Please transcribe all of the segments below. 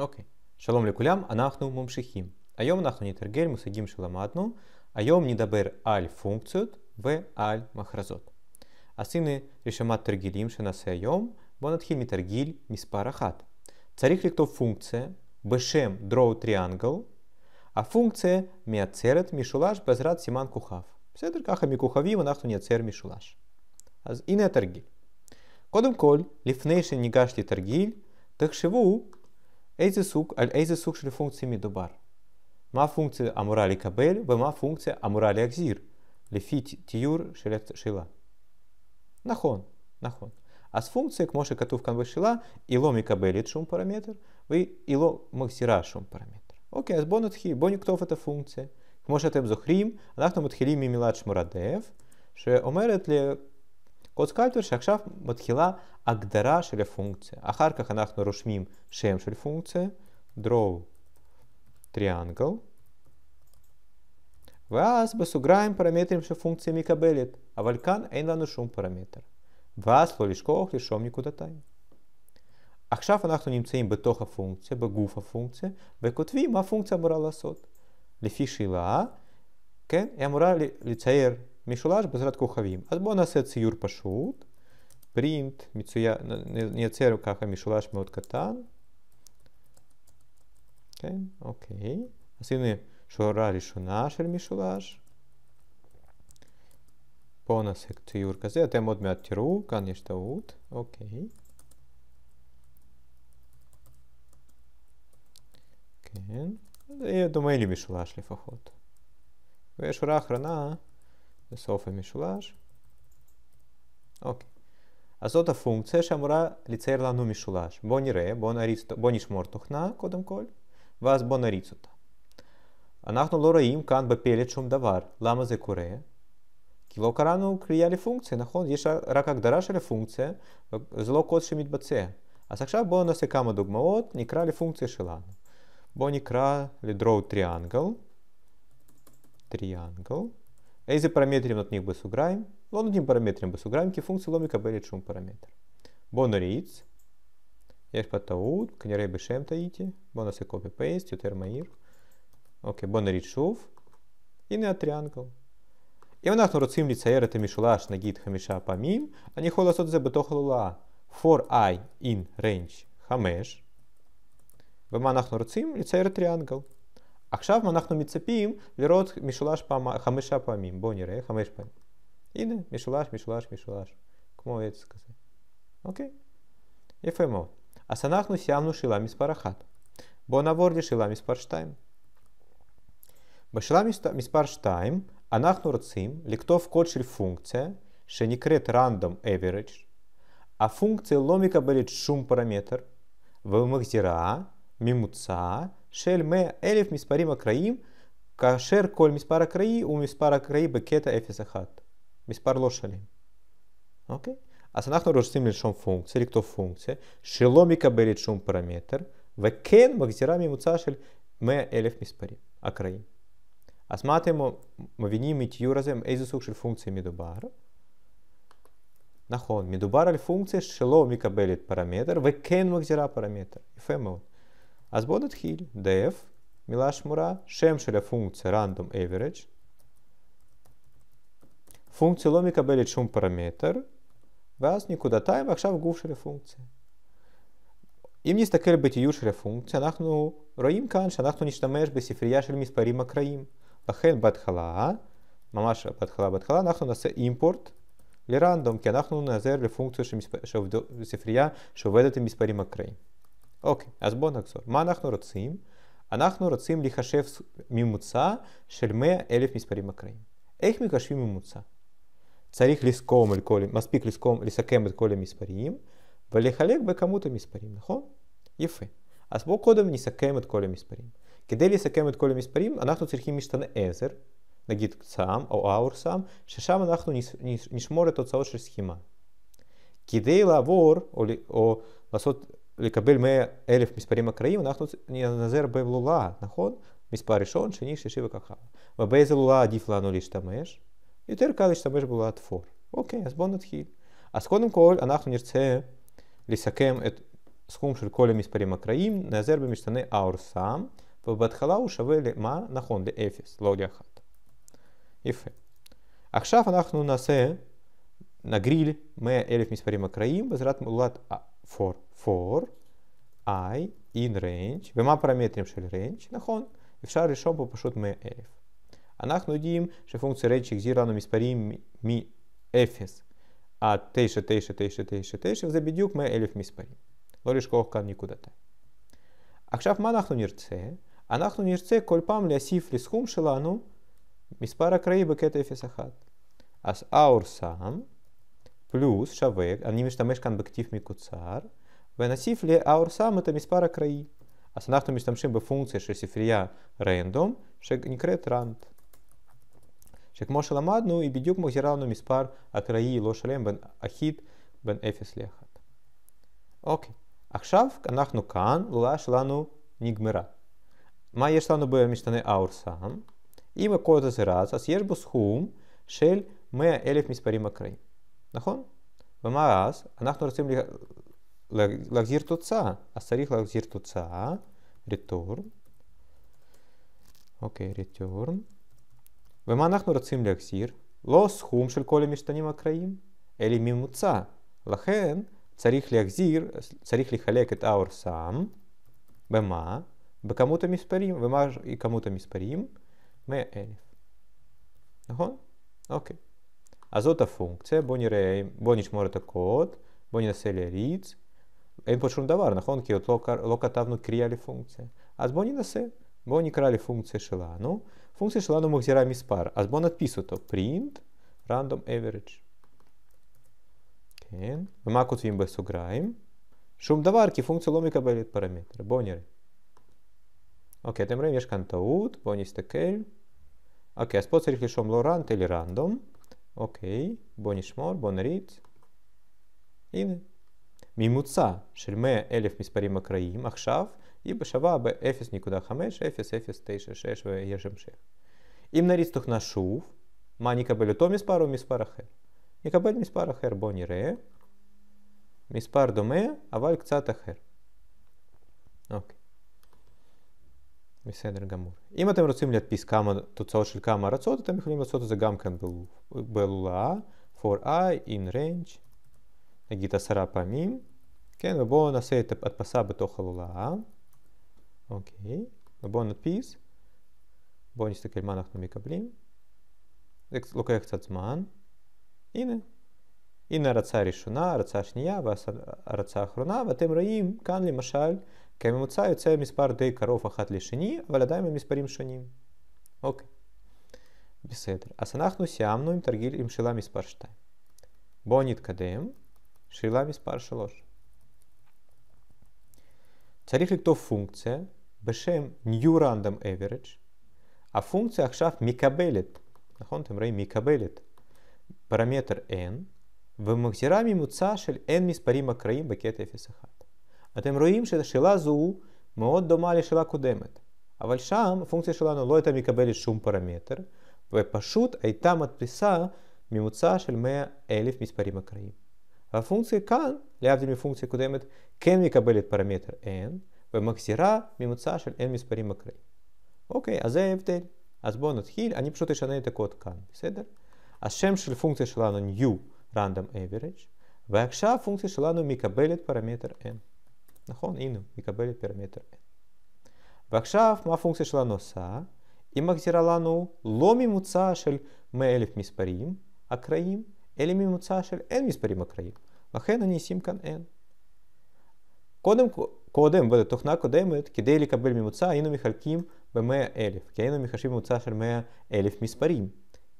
אוקיי. שלום לכולם, אנחנו ממשיכים. היום אנחנו נתרגל מושגים שלמדנו. היום נדבר על פונקציות ועל מכרזות. אז הנה רשימת תרגילים שנעשה היום. בואו נתחיל מתרגיל מספר אחת. צריך לכתוב פונקציה בשם draw triangle. הפונקציה מייצרת משולש בעזרת סימן כוכב. בסדר? ככה מכוכבים אנחנו נייצר משולש. אז הנה התרגיל. קודם כל, לפני שניגש לתרגיל, תחשבו איזה סוג, על איזה סוג של פונקציה מדובר. מה הפונקציה אמורה לקבל ומה הפונקציה אמורה להחזיר, לפי תיאור של השאלה. נכון, נכון. אז פונקציה, כמו שכתוב כאן בשאלה, היא לא מקבלת שום פרמטר והיא לא מחזירה שום פרמטר. אוקיי, אז בואו נתחיל, בואו נכתוב את הפונקציה. כמו שאתם זוכרים, אנחנו מתחילים ממילת שמורת דף, שאומרת קוד סקלטור שעכשיו מתחילה הגדרה של הפונקציה. אחר כך אנחנו רושמים שם של פונקציה, draw triangle, ואז בסוגריים פרמטרים שפונקציה מקבלת, אבל כאן אין לנו שום פרמטר. ואז לא לשכוח לרשום נקודתיים. עכשיו אנחנו נמצאים בתוך הפונקציה, בגוף הפונקציה, וכותבים מה הפונקציה אמורה לעשות. לפי שאלה, כן, היא אמורה לצייר Мішулаш безрад кухавім. Або насе циюр пашут. Принт, міцуя, ніяцеру каха мішулаш катан. Окей, окей. Асини шора рішуна шер мішулаш. Понасек циюр казе, те мод мят тіру, ут. Окей. Окей. Я думаю, יהיה דומה לי фахот. לפחות. ויש הוראה אחרונה בסוף המשולש. אוקיי. אז זאת הפונקציה שאמורה לצייר לנו משולש. בואו נראה, בואו נריץ, בואו נשמור תוכנה קודם כל, ואז בואו נריץ אותה. אנחנו לא רואים כאן בפלט שום דבר. למה זה קורה? כי לא קראנו קריאה לפונקציה, נכון? יש רק הגדרה של הפונקציה, זה לא קוד שמתבצע. אז עכשיו בואו נעשה כמה דוגמאות, נקרא לפונקציה שלנו. בואו נקרא ל-draw triangle, А если параметрів над них без уграємо, ну над ним параметром без уграємо, ті функції ломіка беріть шум параметр. Боно ріц. Я ж патаут, княрей бешем таїті, бонуси копі-пейст, ютермаїр. Окей, боно ріц шув. І не атріангл. І вона хнурцим ліцаєрити мішулаш на гід хаміша памім, а ні холосот зе бетохолула. For i in range хамеш. Виманах норцим ліцаєр тріангл. עכשיו אנחנו מצפים לראות משולש פעמה, חמישה פעמים, בואו נראה, חמש פעמים. הנה, משולש, משולש, משולש, כמו עץ כזה, אוקיי? יפה מאוד. אז אנחנו סיימנו שאלה מספר אחת. בואו נעבור לשאלה מספר שתיים. בשאלה מספר שתיים, אנחנו רוצים לכתוב קוד של פונקציה שנקראת random average. הפונקציה לא מקבלת שום פרמטר ומחזירה ממוצע של 100 אלף מספרים אקראיים, כאשר כל מספר אקראי הוא מספר אקראי בקטע 0-1, מספר לא שלם, אוקיי? אז אנחנו רוצים לרשום פונקציה, לכתוב פונקציה, שלא מקבלת שום פרמטר, וכן מגזירה ממוצע של 100 אלף מספרים אקראיים. אז מה אתם מבינים מתיאור הזה, איזה סוג של פונקציה מדובר? נכון, מדובר על פונקציה שלא מקבלת פרמטר וכן מגזירה פרמטר. יפה מאוד. אז בואו נתחיל, def, מילה שמורה, שם של הפונקציה random average. פונקציה לא מקבלת שום פרמטר, ואז נקודתיים ועכשיו גוף של הפונקציה. אם נסתכל בתיאור של הפונקציה, אנחנו רואים כאן שאנחנו נשתמש בספרייה של מספרים אקראיים. לכן בהתחלה, ממש בהתחלה בהתחלה, אנחנו נעשה אימפורט לרנדום, כי אנחנו נעזר לפונקציה של מספר, שעובד, ספרייה שעובדת עם מספרים אקראיים. אוקיי, אז בואו נחזור. מה אנחנו רוצים? אנחנו רוצים לחשב ממוצע של 100 אלף מספרים אקראיים. איך מחשבים ממוצע? צריך לסכום על כל, מספיק לסכום, לסכם את כל המספרים ולחלק בכמות המספרים, נכון? יפה. אז בואו קודם נסכם את כל המספרים. כדי לסכם את כל המספרים אנחנו צריכים משתנה עזר, נגיד סם או our sum, ששם אנחנו נשמור את התוצאות של סכימה. כדי לעבור או, או לעשות לקבל 100 אלף מספרים אקראיים, אנחנו נעזר בלולאה, נכון? מספר ראשון, שני, שלישי וכך הלאה. ובאיזה לולאה עדיף לנו להשתמש? יותר קל להשתמש בלולאת פור. אוקיי, אז בואו נתחיל. אז קודם כל, אנחנו נרצה לסכם את סכום של כל המספרים אקראיים, נעזר במשתנה our sum, ובהתחלה הוא שווה למה? נכון, לאפס, לא לאחת. יפה. עכשיו אנחנו נעשה נגריל 100 אלף מספרים אקראיים בעזרת מולד for, for, i, in range, ומה הפרמטרים של range? נכון, אפשר לרשום פה פשוט 100 אלף. אנחנו יודעים שפונקציה range החזירה לנו מספרים מ-0 עד 9999 וזה בדיוק 100 אלף מספרים. לא לשכוח כאן נקודתיים. עכשיו מה אנחנו נרצה? אנחנו נרצה כל פעם להוסיף לסכום שלנו מספר אקראי בקטע 01. אז our sum פלוס שווה, אני משתמש כאן בכתיב מקוצר, ונוסיף לאורסם את המספר אקראי. אז אנחנו משתמשים בפונקציה של ספרייה רנדום, שנקראת רנד. שכמו שלמדנו, היא בדיוק מחזירה לנו מספר אקראי לא שלם בין אחיד בין 0 ל-1. אוקיי, עכשיו אנחנו כאן, לולה שלנו נגמרה. מה יש לנו במשתנה האורסם? אם הקוד הזה רץ, אז יש בו סכום של 100 מספרים אקראיים. נכון? ומה אז? אנחנו רוצים להחזיר תוצאה, אז צריך להחזיר תוצאה, return, אוקיי, okay, return, ומה אנחנו רוצים להחזיר? לא סכום של כל המשתנים האקראיים, אלא ממוצע. לכן צריך להחזיר, צריך לחלק את our sum, במה? בכמות המספרים, ומה היא כמות המספרים? 100,000. נכון? אוקיי. Okay. Azota функция, бонич мората код, бони населе риц, Эн почум давар, нахонки от локатавну крияли функция. Аз бони насе, бони крали функция шелану. Функция шелану махзира миспар. Аз бон отписуто print random average. Кен. Вымакут вимбе суграем. Шум даварки функция ломика белит параметры. Бонеры. Окей, тем временем ешкан таут, бонис текель. Окей, а споцерих лишом лорант или рандом. אוקיי, בואו נשמור, בואו נריץ. הנה, ממוצע של 100 אלף מספרים אקראיים עכשיו, היא שווה ב-0.5, 0.096 ויש המשך. אם נריץ תוכנה שוב, מה נקבל אותו מספר או מספר אחר? נקבל מספר אחר, בואו נראה. מספר דומה, אבל קצת אחר. אוקיי. בסדר גמור. אם אתם רוצים להדפיס כמה תוצאות של כמה ארצות, אתם יכולים לעשות את זה גם כאן בהילולה, אה, for i in range, נגיד עשרה פעמים, כן, ובואו נעשה את ההדפסה בתוך ההילולה, אוקיי, ובואו נדפיס, בואו נסתכל מה אנחנו מקבלים, זה לוקח קצת זמן, הנה, הנה הרצה הראשונה, הרצה השנייה והרצה האחרונה, ואתם רואים כאן למשל כי הממוצע יוצא מספר די קרוב אחת לשני, אבל עדיין במספרים שונים. אוקיי, בסדר. אז אנחנו סיימנו עם תרגיל עם שאלה מספר 2. בואו נתקדם. שאלה מספר 3. צריך לכתוב פונקציה בשם New Random Average. הפונקציה עכשיו מקבלת, נכון? אתם רואים, מקבלת פרמטר n ומחזירה ממוצע של n מספרים אקראיים בקטע 0-1. אתם רואים שהשאלה זו מאוד דומה לשאלה קודמת, אבל שם הפונקציה שלנו לא הייתה מקבלת שום פרמטר, ופשוט הייתה מדפיסה ממוצע של 100,000 מספרים אקראיים. והפונקציה כאן, להבדיל מפונקציה קודמת, כן מקבלת פרמטר n, ומחזירה ממוצע של n מספרים אקראיים. אוקיי, אז זה ההבדל. אז בואו נתחיל, אני פשוט אשנה את הקוד כאן, בסדר? השם של פונקציה שלנו new random average, ועכשיו הפונקציה שלנו מקבלת פרמטר n. נכון? הנה, מקבל את פרמטר n. ועכשיו, מה הפונקציה שלנו עושה? היא מגדירה לנו לא ממוצע של 100,000 מספרים אקראיים, אלא ממוצע של n מספרים אקראיים. לכן אני אשים כאן n. קודם, קודם, בתוכנה הקודמת, כדי לקבל ממוצע היינו מחלקים ב-100,000, כי היינו מחשבים ממוצע של 100,000 מספרים.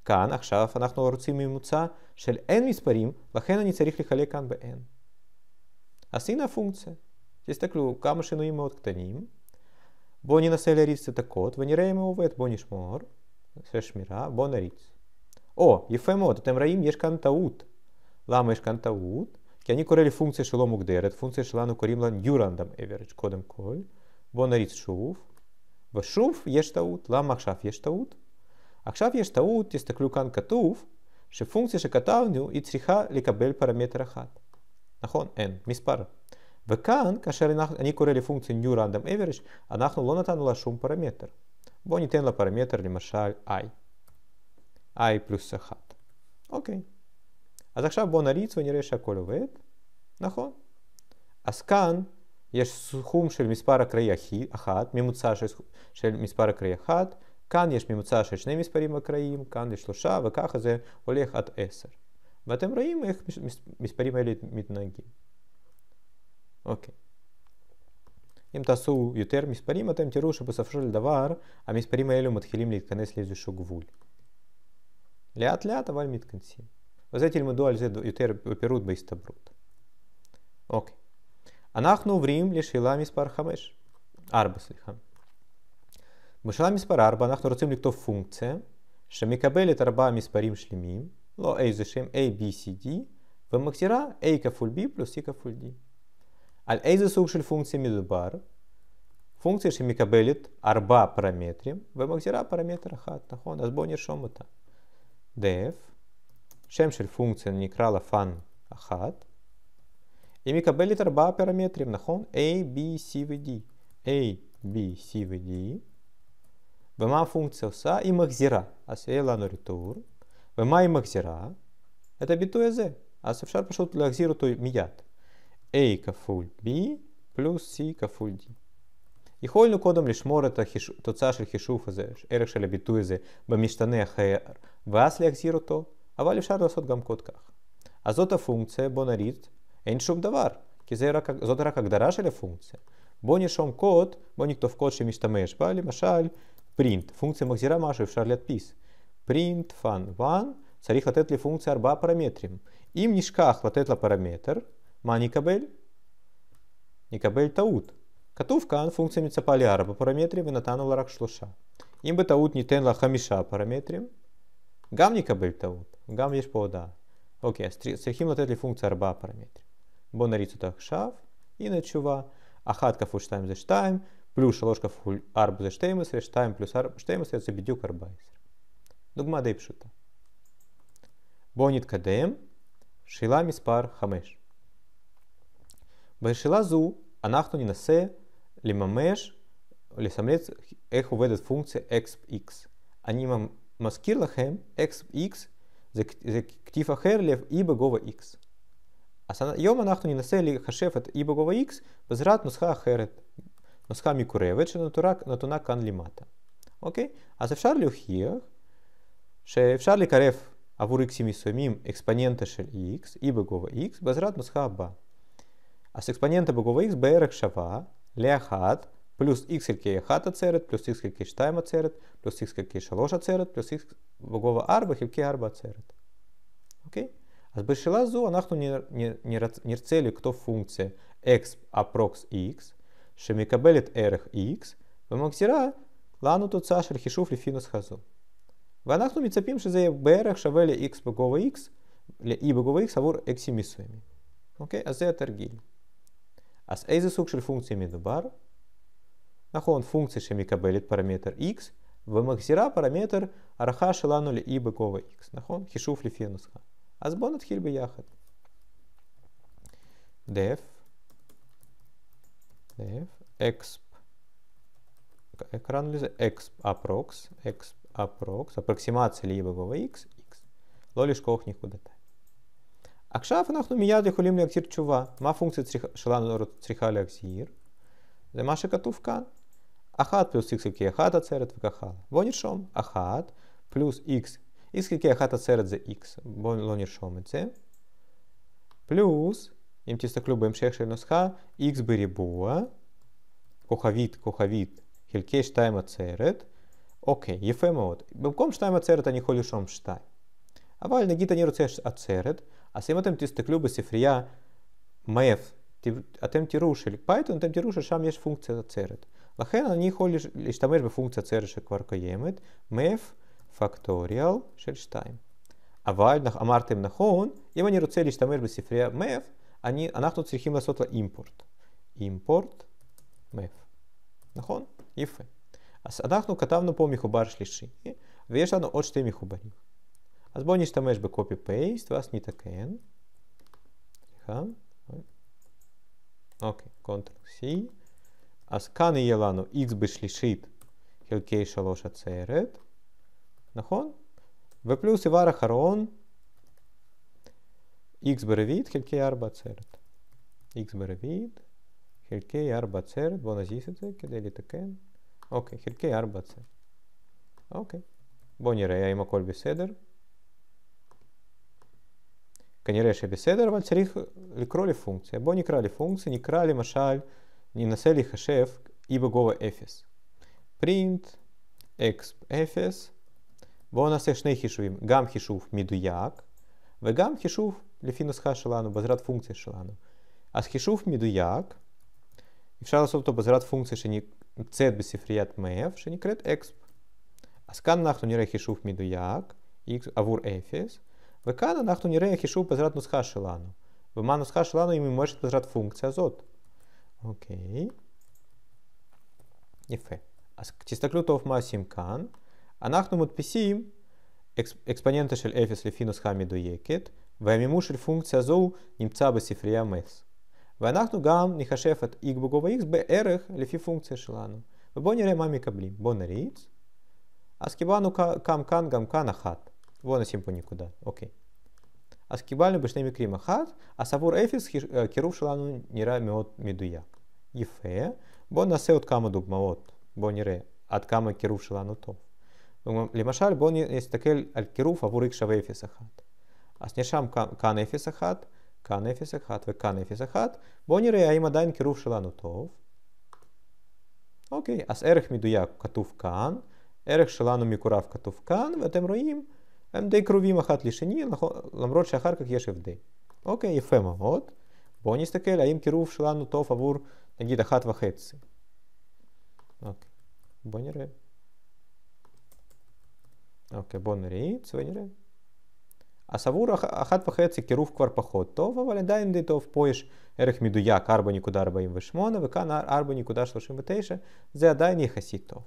כאן עכשיו אנחנו רוצים ממוצע של n מספרים, לכן אני צריך לחלק כאן ב-n. אז הנה הפונקציה. Тістеклю камешину іме от ктанім. Боні населя ріц це такот, веніреймо овет боні шмогор, все шміра, бона ріц. О, єфемо, то темраїм є шкантаут. Лама є шкантаут. Кяні корелі функції шолому гдерет, функції шелану корімлан юрандам еверич, кодем коль. Бона ріц шув. Вашув є штаут, лама ахшав є штаут. Ахшав є штаут, тістеклю кан катув, שפונקציה שכתבנו היא צריכה לקבל פרמטר אחד. נכון, אין, מספר. וכאן, כאשר אני קורא לפונקציה New Random Average, אנחנו לא נתנו לה שום פרמטר. בואו ניתן לה פרמטר למשל i, i פלוס 1. אוקיי. אז עכשיו בואו נריץ ונראה שהכל עובד. נכון. אז כאן יש סכום של מספר אקראי אחת, ממוצע של, של מספר אקראי אחת, כאן יש ממוצע של שני מספרים אקראיים, כאן יש שלושה, וככה זה הולך עד 10. ואתם רואים איך המספרים האלה מתנהגים. אוקיי. אם תעשו יותר מספרים, אתם תראו שבסופו של דבר המספרים האלו מתחילים להתכנס לאיזשהו גבול. לאט לאט אבל מתכנסים. וזה תלמדו על זה יותר בפירוט בהסתברות. אוקיי. אנחנו עוברים לשאלה מספר 5. 4, סליחה. בשאלה מספר 4 אנחנו רוצים לכתוב פונקציה שמקבלת 4 מספרים שלמים, לא איזה שהם A, B, C, D, ומחזירה A כפול B פלוס C כפול D. על איזה סוג של פונקציה מדובר? פונקציה שמקבלת ארבע פרמטרים ומגדירה פרמטר אחד, נכון? אז בואו נרשום אותה. df, שם של פונקציה נקרא לה פאן 1. היא מקבלת ארבעה פרמטרים, נכון? a, b, c ו-d. a, b, c ו-d. ומה הפונקציה עושה? היא מחזירה. אז יהיה לנו ריטור. ומה היא מחזירה? את הביטוי הזה. אז אפשר פשוט להחזיר אותו מיד. A כפול B פלוס C כפול D. יכולנו קודם לשמור את התוצאה של החישוב הזה, ערך של הביטוי הזה, במשתנה אחר, ואז להחזיר אותו, אבל אפשר לעשות גם קוד כך. אז זאת הפונקציה, בוא נריד, אין שום דבר, כי רק, זאת רק הגדרה של הפונקציה. בוא נרשום קוד, בוא נכתוב קוד שמשתמש בה, למשל, print, פונקציה מחזירה משהו, אפשר להדפיס. print fun1 צריך לתת לפונקציה ארבעה פרמטרים. אם נשכח לתת לה פרמטר, מה נקבל? נקבל טעות. כתוב כאן פונקציה מצפה ל-4 פרמטרים ונתנו לה רק 3. אם בטעות ניתן לה 5 פרמטרים, גם נקבל טעות, גם יש פה הודעה. אוקיי, אז צריכים לתת לפונקציה 4 פרמטרים. בואו נריץ אותה עכשיו. הנה התשובה. 1 כפול 2 זה 2, פלוס 3 כפול 4 זה 12, 2 פלוס 4, 12 זה בדיוק 14. דוגמה די פשוטה. בואו נתקדם. שאלה מספר 5. בשאלה זו אנחנו ננסה לממש, לסמלץ איך עובדת פונקציה xx. אני מזכיר לכם, xx זה, זה כתיב אחר ל-e בגובה x. אז היום אנחנו ננסה לחשב את e בגובה x בעזרת נוסחה אחרת, נוסחה מקורבת שנתונה כאן למטה. אוקיי? אז אפשר להוכיח שאפשר לקרב עבור x מסוימים אקספוננטה של x, e בגובה x, בעזרת נוסחה הבאה. а се експоненте бакова x бе ерек шава ле хат плюс x ке хат хата церет, плюс x ке е штайма церет, плюс x ке е шалоша церет, плюс x бакова ар бе хевке ар ба церет. Окей? Аз бе шела зо, анахто нерцели кто функция x апрок x, ше ми кабелит ерек x, бе максира лануто цаш рехишуф ли финус хазу. Ве анахто ми цепим ше зе бе ерек шаве ле x бакова x, ле и бакова x авор x и мисуеми. Окей? Аз зе атергиль. אז איזה סוג של פונקציה מדובר? נכון, פונקציה שמקבלת פרמטר x ומחזירה פרמטר הערכה שלנו ל-e בגובה x, נכון? חישוב לפי הנוסחה. אז בואו נתחיל ביחד. def, def, exp, קראנו לזה exp approx, exp approx, אפרוקסימציה ל-e בגובה x, x. לא לשכוח נקודתיים. עכשיו אנחנו מיד יכולים להגדיר תשובה. מה הפונקציה צריכה, שלנו צריכה להגדיר? זה מה שכתוב כאן. 1 פלוס x חלקי 1 עצרת וכך הלאה. בואו נרשום 1 פלוס x, x חלקי 1 עצרת זה x, בואו לא נרשום את זה. פלוס, אם תסתכלו בהמשך של הנוסחה, x בריבוע, כוכבית, כוכבית, חלקי 2 עצרת. אוקיי, יפה מאוד. במקום 2 עצרת אני יכול לרשום 2. אבל נגיד אני רוצה עצרת, אז אם אתם תסתכלו בספרייה מאף, אתם תראו של פייתון, אתם תראו ששם יש פונקציה עצרת. לכן אני יכול להשתמש בפונקציה עצרת שכבר קיימת, מאף פקטוריאל של 2. אבל אמרתם נכון, אם אני רוצה להשתמש בספרייה מאף, אנחנו צריכים לעשות לה אימפורט. אימפורט מאף. נכון? יפה. אז אנחנו כתבנו פה מחובר שלישי, ויש לנו עוד שתי מחוברים. Azbonista меж би copy-paste, вас не таке. Окей, Ctrl-C. А скани є X би шлішит. Хілкей шалоша церет. Нахон? В плюс і вара харон. X бере від, хілкей арба церет. X бере від. Хілкей арба церет, бо назісите, киделі таке. Окей, хілкей арба церет. Окей. Бо ніре, я йому кольбі седер. כנראה שבסדר, אבל צריך לקרוא לפונקציה. בואו נקרא לפונקציה, נקרא למשל, ננסה לחשב e בגובה 0. print x0, בואו נעשה שני חישובים, גם חישוב מדויק וגם חישוב לפי נוסחה שלנו, בעזרת פונקציה שלנו. אז חישוב מדויק, אפשר לעשות אותו בעזרת פונקציה שנמצאת בספריית mf, שנקראת exp. אז כאן אנחנו נראה חישוב מדויק, x עבור 0, וכאן אנחנו נראה חישוב בעזרת נוסחה שלנו. ומה הנוסחה שלנו היא ממועשת בעזרת פונקציה הזאת. אוקיי. יפה. אז תסתכלו טוב מה עושים כאן. אנחנו מדפיסים אקס, אקספוננטה של 0 לפי נוסחה מדויקת, והמימוש של פונקציה זו נמצא בספרייה מס. ואנחנו גם נחשב את x בגובה x בערך לפי פונקציה שלנו. ובואו נראה מה מקבלים. בואו נריץ. אז קיבלנו גם כאן, גם כאן אחת. בואו נשים פה נקודה. אוקיי. אז קיבלנו בשני מקרים אחד, הסבור אפס, הקירוב אה, שלנו נראה מאוד מדויק. יפה, בואו נעשה עוד כמה דוגמאות, בואו נראה עד כמה הקירוב שלנו טוב. למשל, בואו נסתכל על קירוב עבור x שווה 0, 1. אז נרשם כאן 0, 1, כאן 0, 1 וכאן 0, 1. בואו נראה האם עדיין קירוב שלנו טוב. אוקיי, אז ערך מדויק כתוב כאן, ערך שלנו מקורב כתוב כאן, ואתם רואים МД кровім ахат лішені, ламрот шахарках є шевди. Окей, єфема, от. Бо ністакель, а їм керув шлану то фавур, нагід ахат вахетці. Окей. Боніре. Окей, боніре, цвеніре. А савур ахат вахетці керув кварпахот. То вавалендайн де то впоїш ерех мідуяк, арба нікуди арба їм вишмона, векан арба нікуди шлошим витейше, зе адайні хасітов.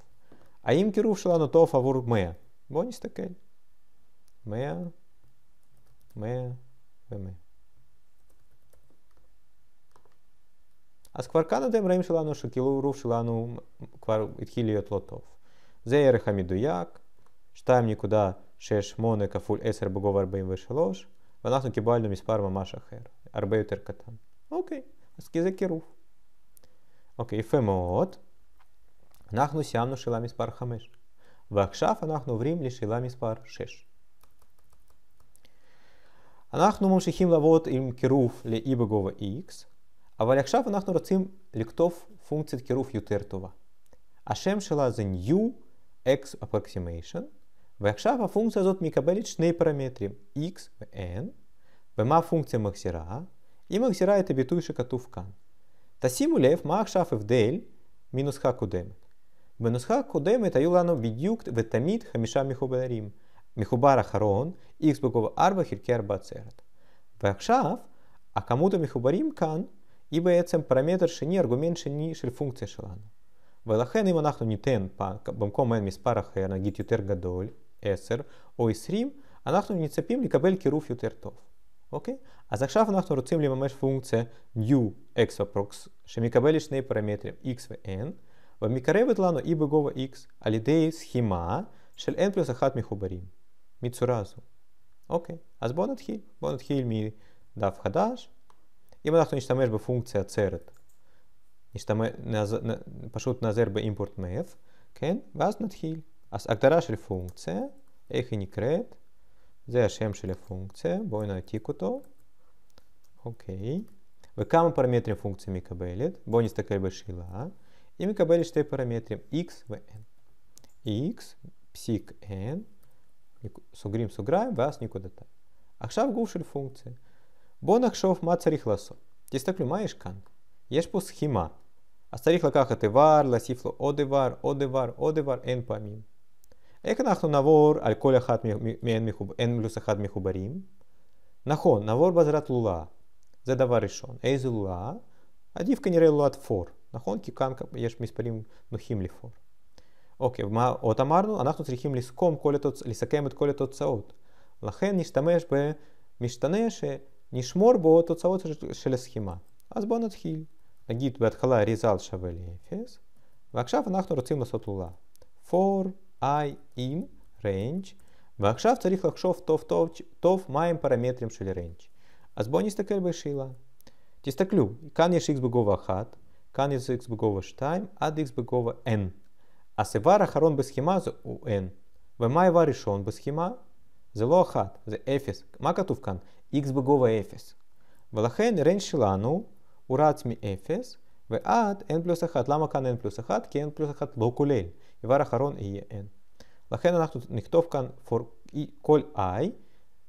А їм керув шлану то фавур ме. Бо ністакель. 100, 100 ו-100. אז כבר כאן אתם רואים שלנו שקירוב שלנו כבר התחיל להיות לא טוב. זה הערך המדויק, 2.68 כפול 10 בגובה 43, ואנחנו קיבלנו מספר ממש אחר, הרבה יותר קטן. אוקיי, אז כי זה קירוב. אוקיי, יפה מאוד. אנחנו סיימנו שאלה מספר 5, ועכשיו אנחנו עוברים לשאלה מספר 6. אנחנו ממשיכים לעבוד עם קירוב ל-e בגובה x, אבל עכשיו אנחנו רוצים לכתוב פונקציית קירוב יותר טובה. השם שלה זה new x approximation, ועכשיו הפונקציה הזאת מקבלת שני פרמטרים, x ו-n, ומה הפונקציה מחזירה? היא מחזירה את הביטוי שכתוב כאן. תשימו לב מה עכשיו הבדל מנוסחה קודמת. בנוסחה הקודמת היו לנו בדיוק ותמיד חמישה מחוברים. מחובר אחרון, x בגובה 4 חלקי 4 עצרת. ועכשיו, הכמות המחוברים כאן היא בעצם פרמטר שני, ארגומנט שני של פונקציה שלנו. ולכן אם אנחנו ניתן במקום n מספר אחר, נגיד יותר גדול, 10 או 20, אנחנו נצפים לקבל קירוב יותר טוב, אוקיי? אז עכשיו אנחנו רוצים לממש פונקציה new x approx שמקבלת שני פרמטרים x ו-n, ומקרבת לנו e בגובה x על ידי סכימה של n פלוס 1 מחוברים. מצורה זו. אוקיי, אז בואו נתחיל. בואו נתחיל מדף חדש. אם אנחנו נשתמש בפונקציה עצרת, פשוט נעזר באימפורט mf, כן? ואז נתחיל. אז הגדרה של פונקציה, איך היא נקראת? זה השם של הפונקציה, בואו נעתיק אותו. אוקיי. וכמה פרמטרים פונקציה מקבלת? בואו נסתכל בשאלה. היא מקבלת שתי פרמטרים x ו-n. x פסיק n סוגרים סוגריים ואז נקודתיים. עכשיו גוף של פונקציה. בואו נחשוב מה צריך לעשות. תסתכלו, מה יש כאן? יש פה סכימה. אז צריך לקחת איבר, להוסיף לו עוד איבר, עוד איבר, עוד איבר, n פעמים. איך אנחנו נעבור על כל אחת מהן מחוב... n פלוס 1 מחוברים? נכון, נעבור בעזרת לולה. זה דבר ראשון. איזה לולה? עדיף כנראה לולת 4, נכון? כי כאן יש מספרים נוחים ל-4. אוקיי, מה עוד אמרנו? אנחנו צריכים לסכום כל התוצ... לסכם את כל התוצאות. לכן נשתמש במשתנה שנשמור בו תוצאות של הסכימה. אז בואו נתחיל. נגיד בהתחלה result שווה ל-0, ועכשיו אנחנו רוצים לעשות עולה. for i in range, ועכשיו צריך לחשוב טוב טוב טוב מה הם פרמטרים של range. אז בואו נסתכל בשאלה. תסתכלו, כאן יש x בגובה 1, כאן יש x בגובה 2, עד x בגובה n. הסבר האחרון בסכימה זה הוא n. ומה האיבר הראשון בסכימה? זה לא אחת, זה 0. מה כתוב כאן? x בגובה 0. ולכן range שלנו הוא רץ מ-0 ועד n פלוס 1. למה כאן n פלוס 1? כי n פלוס 1 לא כולל. איבר אחרון יהיה n. לכן אנחנו נכתוב כאן for כל i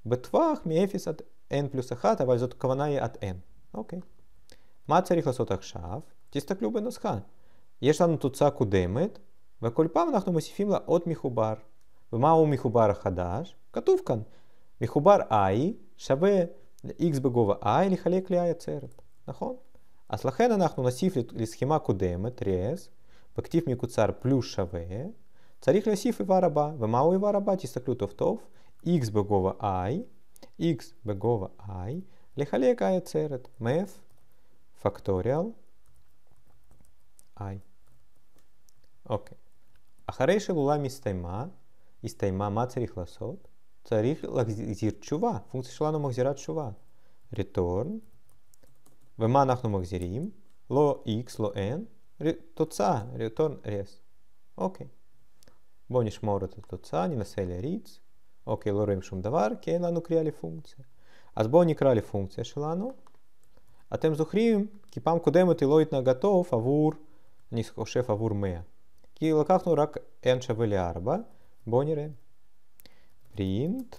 בטווח מ-0 עד n פלוס 1, אבל זאת כוונה היא עד n. אוקיי. מה צריך לעשות עכשיו? תסתכלו בנוסחה. יש לנו תוצאה קודמת, וכל פעם אנחנו מוסיפים לה עוד מחובר. ומהו מחובר החדש? כתוב כאן, מחובר i שווה x בגובה i לחלק ל-i עצרת, נכון? אז לכן אנחנו נוסיף לסכימה קודמת, רס, בכתיב מקוצר פלוס שווה, צריך להוסיף איבר הבא, ומהו איבר הבא? תסתכלו טוב טוב, x בגובה i, x בגובה i, לחלק i עצרת, mf, פקטוריאל, i. אוקיי. Ахареше голам истайма, истайма мацери хласот, царих лагзир чува, функция шлано магзира чува. Return, в манахно магзирим, ло x, ло n, тоца, return, рез. Окей. Бониш морот от тоца, ни населе риц. Окей, лоро им шум давар, кей, лану криали функция. Аз бони крали функция шлано, а тем зухрим, кипам кодемот и лоит на готов, авур, нисхо шеф авур мея. כי לקחנו רק n שווה ל-4, בואו נראה. print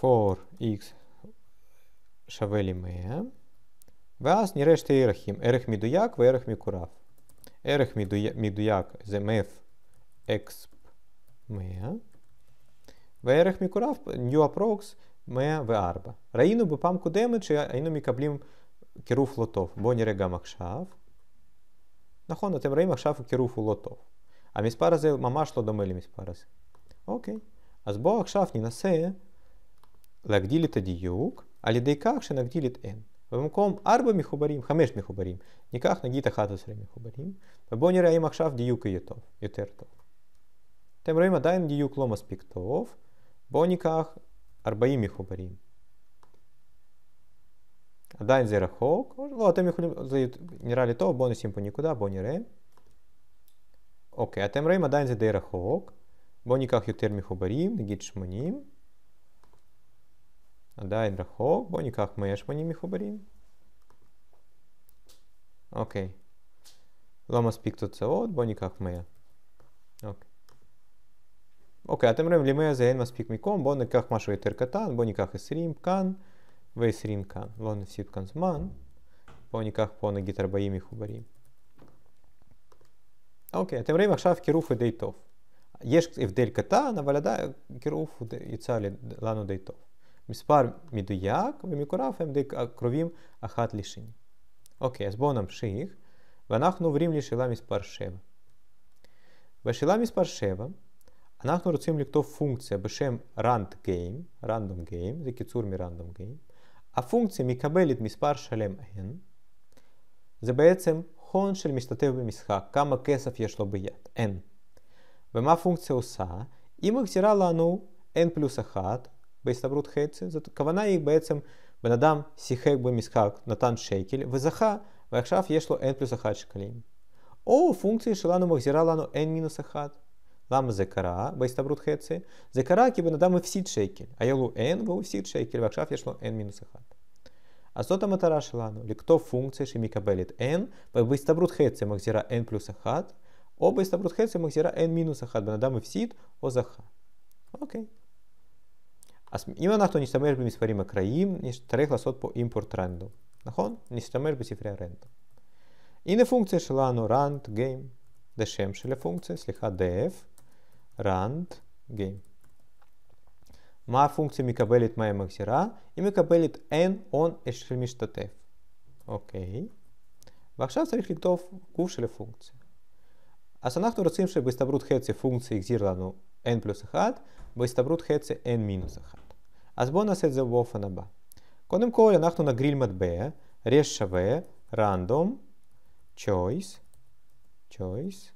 for x שווה ל-100, ואז נראה שתי ערכים, ערך מדויק וערך מקורב. ערך מדויק, מדויק זה mf 100, וערך מקורב new approx 104. ראינו בפעם קודמת שהיינו מקבלים קירוב לא טוב. בואו נראה גם עכשיו. נכון, אתם רואים עכשיו הקירוב הוא לא טוב. המספר הזה ממש לא דומה למספר הזה. אוקיי, אז בואו עכשיו ננסה להגדיל את הדיוק על ידי כך שנגדיל את n. ובמקום 4 מחוברים, 5 מחוברים, ניקח נגיד 11 מחוברים, ובואו נראה אם עכשיו דיוק יהיה טוב, יותר טוב. אתם רואים עדיין דיוק לא מספיק טוב, בואו ניקח 40 מחוברים. עדיין זה רחוק, לא, אתם יכולים, זה נראה לי טוב, בואו נשים פה נקודה, בואו נראה. אוקיי, אתם רואים עדיין זה די רחוק. בואו ניקח יותר מחוברים, נגיד 80. עדיין רחוק, בואו ניקח 180 מחוברים. אוקיי, לא מספיק תוצאות, בואו ניקח 100. אוקיי. אוקיי, אתם רואים, ל-100 זה אין מספיק מקום, בואו ניקח משהו יותר קטן, בואו ניקח 20 כאן. ועשרים כאן, לא נפסיד כאן זמן, בואו ניקח פה נגיד 40 מחוברים. אוקיי, אתם רואים עכשיו קירוב הוא די טוב. יש הבדל קטן, אבל עדיין קירוב יצא לנו די טוב. מספר מדויק ומקורב הם די קרובים אחת לשני. אוקיי, אז בואו נמשיך, ואנחנו עוברים לשאלה מספר 7. בשאלה מספר 7, אנחנו רוצים לכתוב פונקציה בשם rand game, random game, זה קיצור מ-random game, הפונקציה מקבלת מספר שלם n, זה בעצם הון של משתתף במשחק, כמה כסף יש לו ביד, n. ומה הפונקציה עושה? היא מגזירה לנו n פלוס 1 בהסתברות חצי, זאת הכוונה היא בעצם בן אדם שיחק במשחק, נתן שקל וזכה, ועכשיו יש לו n פלוס 1 שקלים. או הפונקציה שלנו מחזירה לנו n מינוס 1, Вам зекара, בהסתברות חצי, זקרה כי בן אדם הפסיד שקל, היה לו n והוא הפסיד שקל ועכשיו יש לו n מינוס 1. אז זאת המטרה שלנו, לכתוב פונקציה שמקבלת n ובהסתברות חצי מחזירה n פלוס 1, או בהסתברות חצי מחזירה n מינוס 1, בן אדם הפסיד או זכה. אוקיי. אז אם אנחנו נשתמש במספרים אקראיים, נצטרך לעשות פה import random, נכון? נשתמש בספרי הרנדום. הנה פונקציה שלנו, rand game, זה שם של הפונקציה, סליחה, df. rand game. מה הפונקציה מקבלת מה מחזירה? היא מקבלת n on משתתף. אוקיי. ועכשיו צריך לכתוב קוף של הפונקציה. אז אנחנו רוצים שבהסתברות חצי פונקציה החזיר לנו n פלוס 1, בהסתברות חצי n מינוס 1. אז בואו נעשה את זה באופן הבא. קודם כל אנחנו נגריל מטבע, רש שווה, random, choice, choice,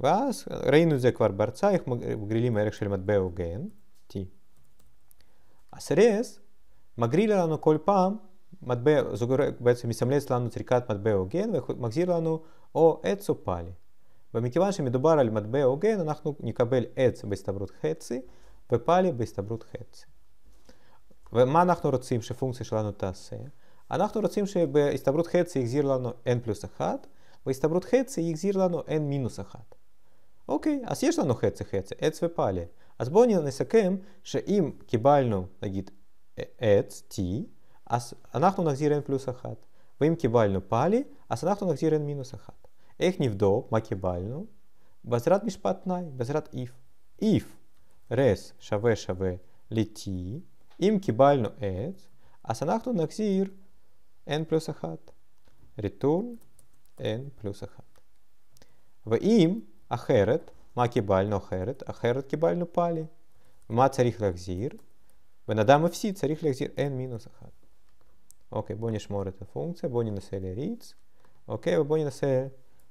ואז ראינו את זה כבר בהרצאה, איך מגרילים ערך של מטבע הוגן, T. אז רס מגריל לנו כל פעם, מטבע, בעצם מסמלץ לנו צריכת מטבע הוגן ומחזיר לנו או עץ או פאלי. ומכיוון שמדובר על מטבע הוגן, אנחנו נקבל עץ בהסתברות חצי ופאלי בהסתברות חצי. ומה אנחנו רוצים שפונקציה שלנו תעשה? אנחנו רוצים שבהסתברות חצי יחזיר לנו n פלוס 1, בהסתברות חצי יחזיר לנו n מינוס 1. אוקיי, אז יש לנו חצי חצי, עץ ופאלי. אז בואו נסכם שאם קיבלנו, נגיד, עץ, t, אז אנחנו נחזיר n פלוס 1. ואם קיבלנו פאלי, אז אנחנו נחזיר n מינוס 1. איך נבדוק מה קיבלנו? בעזרת משפט תנאי, בעזרת if. if res שווה שווה ל-t, אם קיבלנו עץ, אז אנחנו נחזיר n פלוס 1. return n פלוס 1. ואם Ахeret, מה קיבלנו אחרת? אחרת קיבלנו פאלי. מה צריך להחזיר? בן אדם הפסיד, צריך להחזיר n מינוס 1. אוקיי, בואו נשמור את הפונקציה, בואו ננסה להריץ. אוקיי, ובואו ננסה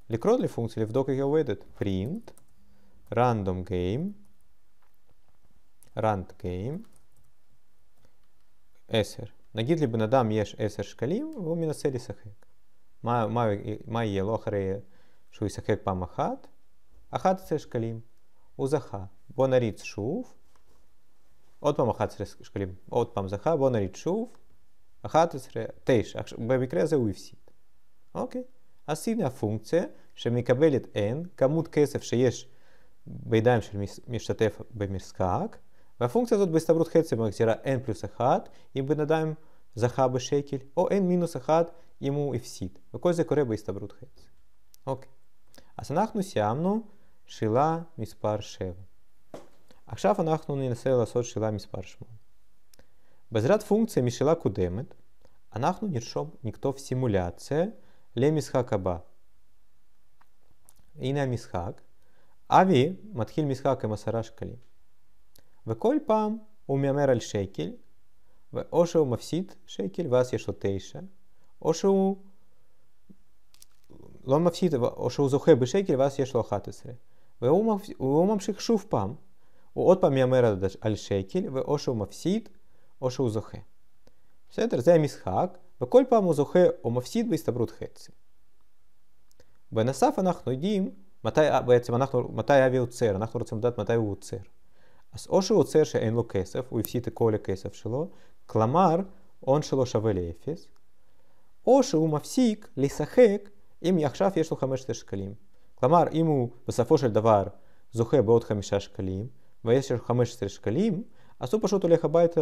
לקרוא לפונקציה, לבדוק איך היא עובדת. print, random game, rand game, 10. נגיד לבן אדם יש 10 שקלים, והוא מנסה לשחק. מה, מה, מה יהיה לו אחרי שהוא ישחק פעם אחת? 11 שקלים. הוא זכה. בוא נריץ שוב. עוד פעם 11 שקלים. עוד פעם זכה, בוא נריץ שוב. 11, 9. במקרה הזה הוא הפסיד. אוקיי. אז הנה הפונקציה שמקבלת n, כמות כסף שיש בידיים של משתתף במשחק, והפונקציה הזאת בהסתברות חצי מחזירה n פלוס 1 אם בן אדם זכה בשקל, או n מינוס 1 אם הוא הפסיד, וכל זה קורה בהסתברות חצי. אוקיי. אז אנחנו סיימנו שאלה מספר 7. עכשיו אנחנו ננסה לעשות שאלה מספר 8. בעזרת פונקציה משאלה קודמת, אנחנו נרשום, נכתוב סימולציה למשחק הבא. הנה המשחק. אבי מתחיל משחק עם עשרה שקלים, וכל פעם הוא מהמר על שקל, ואו שהוא מפסיד שקל ואז יש לו תשע, או שהוא לא מפסיד, או שהוא זוכה בשקל ואז יש לו 11. והוא, מפס... והוא ממשיך שוב פעם, הוא עוד פעם יאמר על שקל, ואו שהוא מפסיד או שהוא זוכה. בסדר? זה המשחק, וכל פעם הוא זוכה או מפסיד בהסתברות חצי. בנוסף אנחנו יודעים מתי בעצם אנחנו, מתי אבי עוצר, אנחנו רוצים לדעת מתי הוא עוצר. אז או שהוא עוצר שאין לו כסף, הוא הפסיד את כל הכסף שלו, כלומר ההון שלו שווה לאפס, או שהוא מפסיק לשחק אם עכשיו יש לו 5,000 שקלים. כלומר, אם הוא בסופו של דבר זוכה בעוד חמישה שקלים, ויש לו חמש עשרה שקלים, אז הוא פשוט הולך הביתה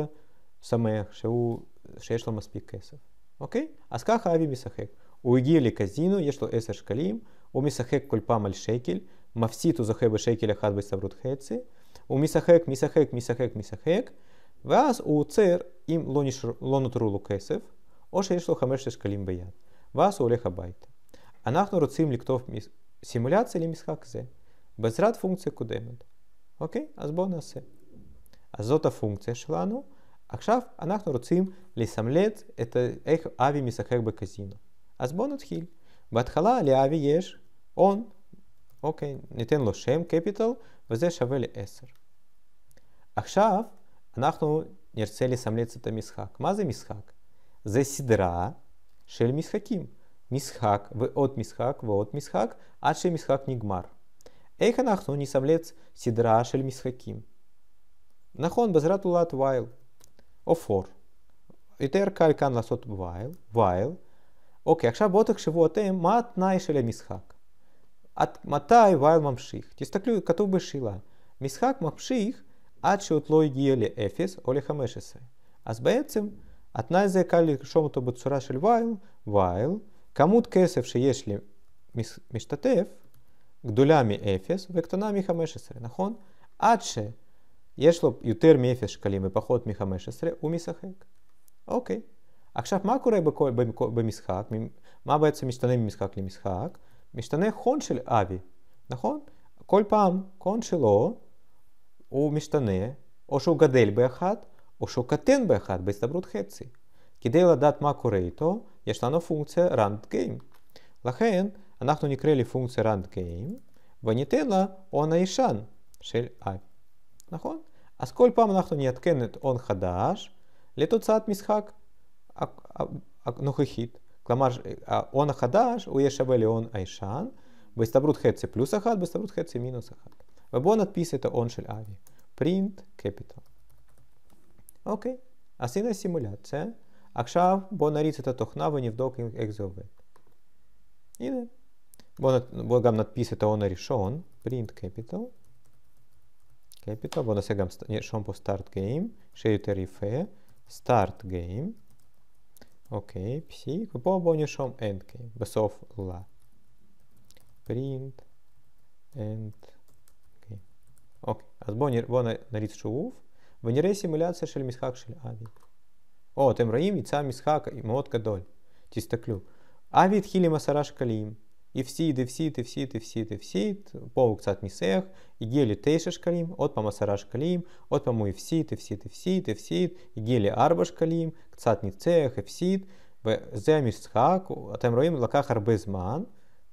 שמח שהוא, שיש לו מספיק כסף, אוקיי? אז ככה אבי משחק. הוא הגיע לקזינו, יש לו עשר שקלים, הוא משחק כל פעם על שקל, מפסיד הוא זוכה בשקל אחד בהסתברות חצי, הוא משחק, משחק, משחק, משחק, ואז הוא עוצר אם לא, נשר, לא נותרו לו כסף, או שיש לו 15 שקלים ביד, ואז הוא הולך הביתה. אנחנו רוצים לכתוב симуляція лімісхак з. Безрад функція кудимет. Окей, азбона се. Азота функція шлану. Акшав анахну руцим лісамлет ете ех аві місахех беказіно. Азбон отхіль. Батхала лі аві єш. Он. Окей, нітен лошем кепітал. Везе шавелі есер. Акшав анахну нірце лісамлет ете місхак. Мазе місхак. Зе сідра шель місхакім. משחק ועוד משחק ועוד משחק עד שהמשחק נגמר. איך אנחנו נסמלץ סדרה של משחקים? נכון, בעזרת תולעת while או for. יותר קל כאן לעשות while, while. אוקיי, עכשיו בואו תחשבו אתם מה התנאי של המשחק. עד מתי while ממשיך? תסתכלו, כתוב בשאלה. משחק ממשיך עד שעוד לא הגיע ל-0 או ל-15. אז בעצם התנאי הזה קל לרשום אותו בצורה של while, while. כמות כסף שיש למשתתף גדולה מ-0 וקטנה מ-15, נכון? עד שיש לו יותר מ-0 שקלים ופחות מ-15, הוא משחק. אוקיי. עכשיו, מה קורה בכל, בכל, במשחק? מה בעצם משתנה ממשחק למשחק? משתנה הון של אבי, נכון? כל פעם הון שלו הוא משתנה, או שהוא גדל באחד, או שהוא קטן באחד, בהסתברות חצי. כדי לדעת מה קורה איתו, יש לנו פונקציה rand game. לכן, אנחנו נקרא לפונקציה rand game, וניתן לה הון הישן של i. נכון? אז כל פעם אנחנו נעדכן את הון חדש לתוצאת משחק הנוכחית. כלומר, ההון החדש הוא יהיה שווה להון הישן, בהסתברות חצי פלוס 1, בהסתברות חצי מינוס 1. ובואו נדפיס את ההון של אבי. print capital. אוקיי, עשינו סימולציה. עכשיו בואו נריץ את התוכנה ונבדוק איך זה עובד. הנה. בואו בוא גם נדפיס את ההון הראשון, print capital. capital, בואו נעשה גם, נרשום פה start game, שיהיה יותר יפה, start game, אוקיי, פסיק, ופה בואו נרשום end game, בסוף לה. print, end game. אוקיי, אז בואו בוא נריץ שוב, ונראה סימולציה של משחק של אבי. От Емраїм, Іцам, Ісхак, і Моот Кадоль, Тістаклю. А від Хіліма Сараш Калім. Івсід, Івсід, Івсід, Івсід, Івсід, Повук Цат Місех, Ігелі Тейшеш Калім, От Пама Сараш Калім, От Паму Івсід, Івсід, Івсід, Івсід, Ігелі Арбаш Калім, Цат Ніцех, Івсід, Зе Місхак, Атем Роїм Лаках Арбезман,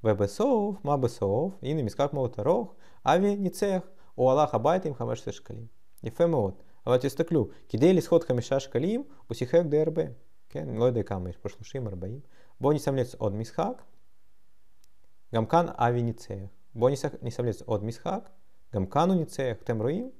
Вебесов, Мабесов, Іни Місхак Моутарох, Аві Ніцех, У Аллах Абайтим Хамеш Сешкалім. Ефемеот. Але תסתכלו, כדי לסחוט חמישה שקלים, הוא שיחק די הרבה. כן, אני לא יודע כמה יש פה, 30, 40. בואו נסמלץ עוד משחק. גם כאן אבי ניצח. בואו נסמלץ עוד משחק. גם כאן הוא ניצח, אתם רואים?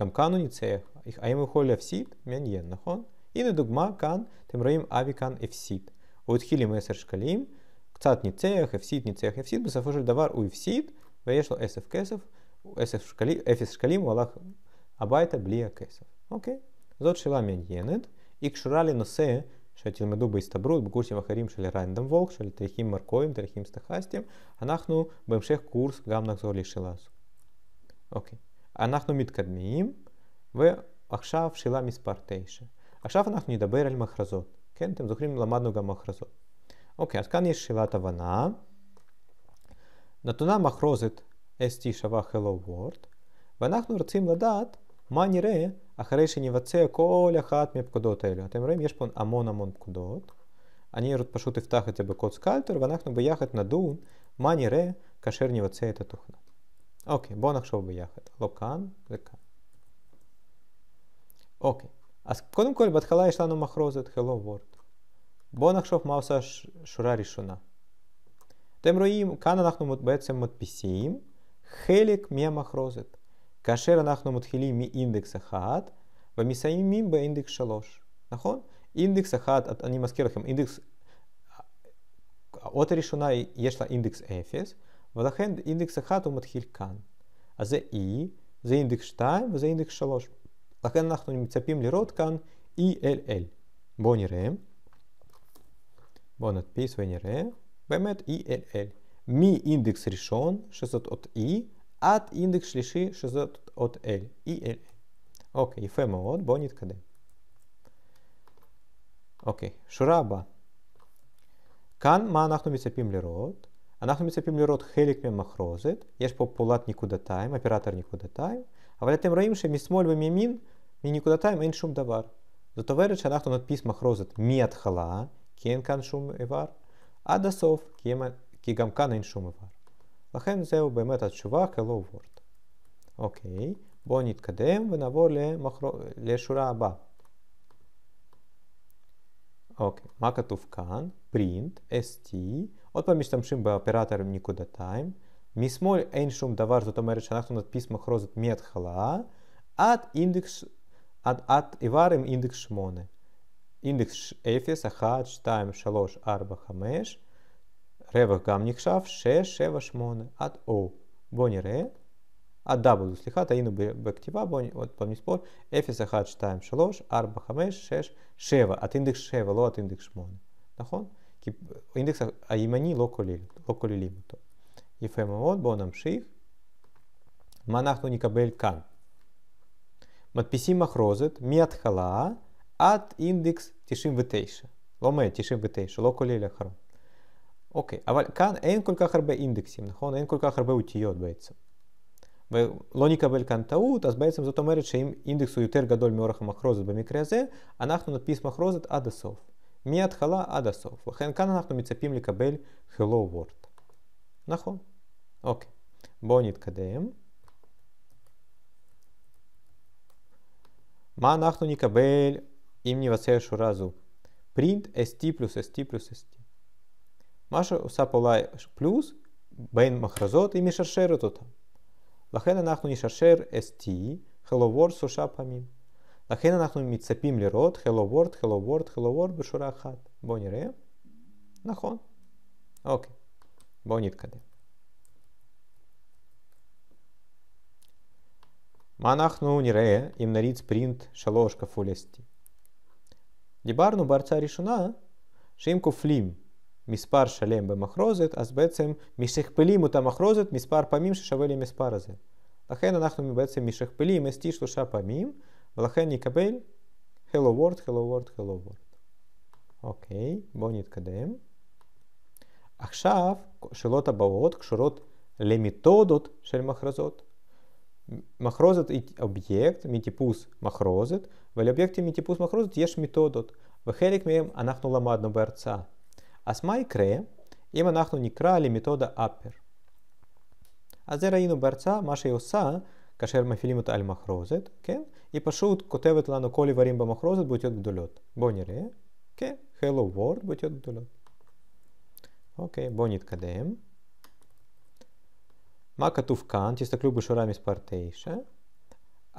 גם כאן הוא ניצח. האם הוא יכול להפסיד? מעניין, נכון? הנה דוגמה כאן, אתם רואים אבי כאן הפסיד. הוא התחיל עם 10 שקלים, קצת ניצח, הפסיד, ניצח, הפסיד, בסופו של דבר הוא הפסיד, ויש לו 10 כסף, 10 שקלים, 0 שקלים, הוא הלך הביתה בלי הכסף, אוקיי? זאת שאלה מעניינת, היא קשורה לנושא שתלמדו בהסתברות בקורסים אחרים של ריינדם וולק, של תריכים מרקויים, תריכים סטכסטיים. אנחנו בהמשך קורס גם נחזור לשאלה הזו. אוקיי, אנחנו מתקדמים, ועכשיו שאלה מספר 9. עכשיו אנחנו נדבר על מחרזות, כן? אתם זוכרים, למדנו גם מחרזות. אוקיי, אז כאן יש שאלת הבנה. נתונה מחרוזת ST שווה Hello World, ואנחנו רוצים לדעת מה נראה אחרי שנבצע כל אחת מהפקודות האלה? אתם רואים, יש פה המון המון פקודות. אני פשוט אפתח את זה בקוד קלטר, ואנחנו ביחד נדון מה נראה כאשר נבצע את התוכנה. אוקיי, בואו נחשוב ביחד. לא כאן, זה כאן. אוקיי, אז קודם כל בהתחלה יש לנו מחרוזת Hello World. בואו נחשוב מה עושה שורה ראשונה. אתם רואים, כאן אנחנו בעצם מדפיסים חלק מהמחרוזת. כאשר אנחנו מתחילים מאינדקס אחד ומסיימים באינדקס 3, נכון? אינדקס אחד, אני מזכיר לכם, אינדקס, האות הראשונה יש לה אינדקס 0, ולכן אינדקס 1 הוא מתחיל כאן. אז זה E, זה אינדקס 2 וזה אינדקס 3. לכן אנחנו מצפים לראות כאן ELL. בואו נראה. בואו נדפיס ונראה. באמת ELL. מאינדקס ראשון, שזאת אות E, עד אינדקס שלישי שזאת אות L, ELA. אוקיי, יפה מאוד, בואו נתקדם. אוקיי, שורה הבאה. כאן מה אנחנו מצפים לראות? אנחנו מצפים לראות חלק מהמחרוזת, יש פה פעולת נקודתיים, אופרטור נקודתיים, אבל אתם רואים שמשמאל ומימין מנקודתיים אין שום דבר. זאת אומרת שאנחנו נדפיס מחרוזת מההתחלה, כי אין כאן שום איבר, עד הסוף, כי, הם, כי גם כאן אין שום איבר. לכן זהו באמת התשובה Hello World. אוקיי, בואו נתקדם ונעבור למחר... לשורה הבאה. אוקיי, מה כתוב כאן? print, st, עוד פעם משתמשים באופרטור נקודתיים. משמאל אין שום דבר, זאת אומרת שאנחנו נדפיס מחרוזת מההתחלה עד אינדקס, עד, עד איבר עם אינדקס 8. אינדקס 0, 1, 2, 3, 4, 5, רווח גם נחשב 6, 7, 8 עד O. בואו נראה. עד W, סליחה, טעינו בכתיבה, בואו עוד פעם נספור. 0, 1, 2, 3, 4, 5, 6, 7. עד אינדקס 7, לא עד אינדקס 8, נכון? כי האינדקס הימני לא כולל, לא כוללים אותו. יפה מאוד, בואו נמשיך. מה אנחנו נקבל כאן? מדפיסים מחרוזת מההתחלה עד אינדקס 99, לא 100, 99, לא כולל אחרון. אוקיי, אבל כאן אין כל כך הרבה אינדקסים, נכון? אין כל כך הרבה אותיות בעצם. ולא נקבל כאן טעות, אז בעצם זאת אומרת שאם אינדקס הוא יותר גדול מאורך המחרוזת במקרה הזה, אנחנו נדפיס מחרוזת עד הסוף. מההתחלה עד הסוף. לכן כאן אנחנו מצפים לקבל Hello World. נכון. אוקיי, בואו נתקדם. מה אנחנו נקבל אם נבצע שורה זו? print st פלוס st פלוס st. מה שעושה פעולה פלוס בין מחרזות היא משרשרת אותה. לכן אנחנו נשרשר ST, Hello World שלושה פעמים. לכן אנחנו מצפים לראות Hello World, Hello World, Hello World בשורה אחת. בואו נראה. נכון. אוקיי. בואו נתקדם. מה אנחנו נראה אם נריץ print 3 כפול ST? דיברנו בהרצאה הראשונה שאם כופלים מספר שלם במחרוזת, אז בעצם משכפלים אותה מחרוזת מספר פעמים ששווה למספר הזה. לכן אנחנו בעצם משכפלים ST שלושה פעמים, ולכן נקבל Hello World, Hello World, Hello World. אוקיי, בואו נתקדם. עכשיו, שאלות הבאות קשורות למתודות של מחרזות. מחרוזת היא אובייקט מטיפוס מחרוזת, ולאובייקטים מטיפוס מחרוזת יש מתודות, וחלק מהם אנחנו למדנו בהרצאה. אז מה יקרה אם אנחנו נקרא למתודה upper? אז זה ראינו בהרצאה, מה שהיא עושה כאשר מפעילים אותה על מחרוזת, כן? היא פשוט כותבת לנו כל איברים במחרוזת באותיות גדולות. בואו נראה. כן, Hello World באותיות גדולות. אוקיי, בואו נתקדם. מה כתוב כאן? תסתכלו בשורה מספר 9.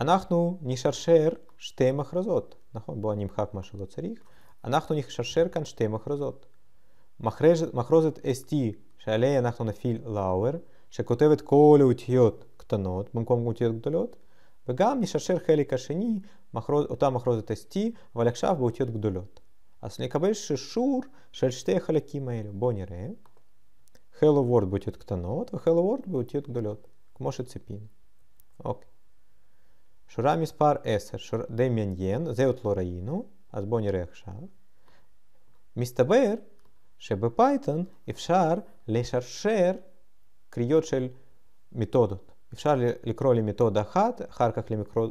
אנחנו נשרשר שתי מחרוזות, נכון? בואו אני מה שלא צריך. אנחנו נשרשר כאן שתי מחרוזות. מחרוזת ST שעליה אנחנו נפעיל לאואר, שכותבת כל האותיות קטנות במקום אותיות גדולות, וגם נשרשר חלק השני, מחרוז, אותה מחרוזת ST, אבל עכשיו באותיות גדולות. אז נקבל ששור של שתי החלקים האלה. בואו נראה. Hello World באותיות קטנות ו-Hello World באותיות גדולות, כמו שציפינו. אוקיי. שורה מספר 10, שור... די מעניין, זה עוד לא ראינו, אז בואו נראה עכשיו. מסתבר שבפייתון אפשר לשרשר קריאות של מתודות. אפשר לקרוא למתודה אחת, אחר כך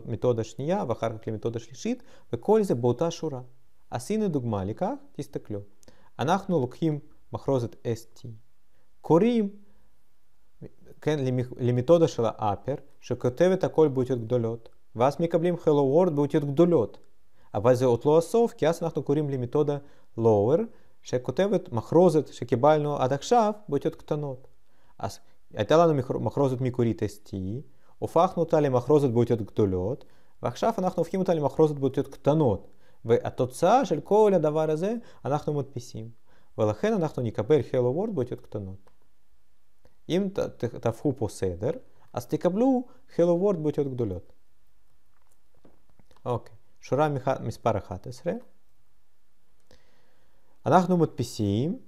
למתודה שנייה ואחר כך למתודה שלישית, וכל זה באותה שורה. עשינו דוגמה לכך, תסתכלו. אנחנו לוקחים מחרוזת ST, קוראים כן, למתודה של האפר, שכותבת הכל באותיות גדולות, ואז מקבלים Hello World באותיות גדולות. אבל זה עוד לא הסוף, כי אז אנחנו קוראים למתודה Lower, שכותבת מחרוזת שקיבלנו עד עכשיו באותיות קטנות. אז הייתה לנו מחרוזת מקורית ST, הופכנו אותה למחרוזת באותיות גדולות, ועכשיו אנחנו הופכים אותה למחרוזת באותיות קטנות. והתוצאה של כל הדבר הזה אנחנו מדפיסים. ולכן אנחנו נקבל Hello World באותיות קטנות. אם תהפכו פה סדר, אז תקבלו Hello World באותיות גדולות. אוקיי, שורה מספר 11. אנחנו מדפיסים,